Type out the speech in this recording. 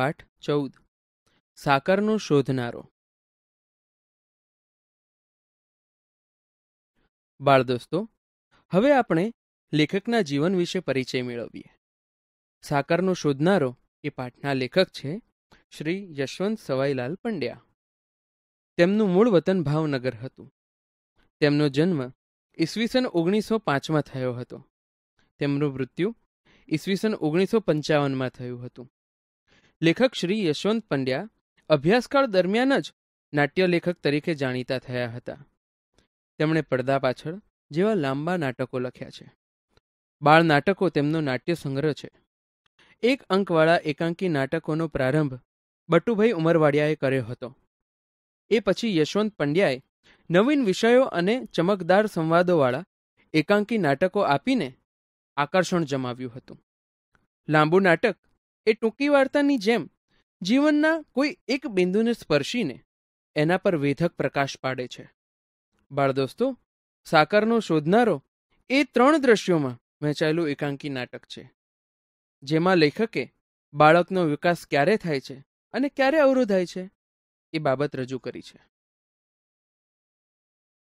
પાઠ ચૌદ સાકરનો શોધનારો બાળ દોસ્તો હવે આપણે લેખકના જીવન વિશે પરિચય મેળવીએ સાકરનો શોધનારો એ પાઠના લેખક છે શ્રી યશવંત સવાઈલાલ પંડ્યા તેમનું મૂળ વતન ભાવનગર હતું તેમનો જન્મ ઈસવીસન ઓગણીસો પાંચમાં થયો હતો તેમનું મૃત્યુ ઈસવીસન ઓગણીસો પંચાવનમાં થયું હતું લેખક શ્રી યશવંત પંડ્યા અભ્યાસકાળ દરમિયાન જ નાટ્ય લેખક તરીકે જાણીતા થયા હતા તેમણે પડદા પાછળ જેવા લાંબા નાટકો લખ્યા છે બાળ નાટકો તેમનો નાટ્ય સંગ્રહ છે એક અંકવાળા એકાંકી નાટકોનો પ્રારંભ બટુભાઈ ઉમરવાડિયાએ કર્યો હતો એ પછી યશવંત પંડ્યાએ નવીન વિષયો અને ચમકદાર સંવાદોવાળા એકાંકી નાટકો આપીને આકર્ષણ જમાવ્યું હતું લાંબુ નાટક એ ટૂંકી વાર્તાની જેમ જીવનના કોઈ એક બિંદુને સ્પર્શીને એના પર વેધક પ્રકાશ પાડે છે બાળદોસ્તો સાકરનો શોધનારો એ ત્રણ દ્રશ્યોમાં વહેંચાયેલું એકાંકી નાટક છે જેમાં લેખકે બાળકનો વિકાસ ક્યારે થાય છે અને ક્યારે અવરોધાય છે એ બાબત રજૂ કરી છે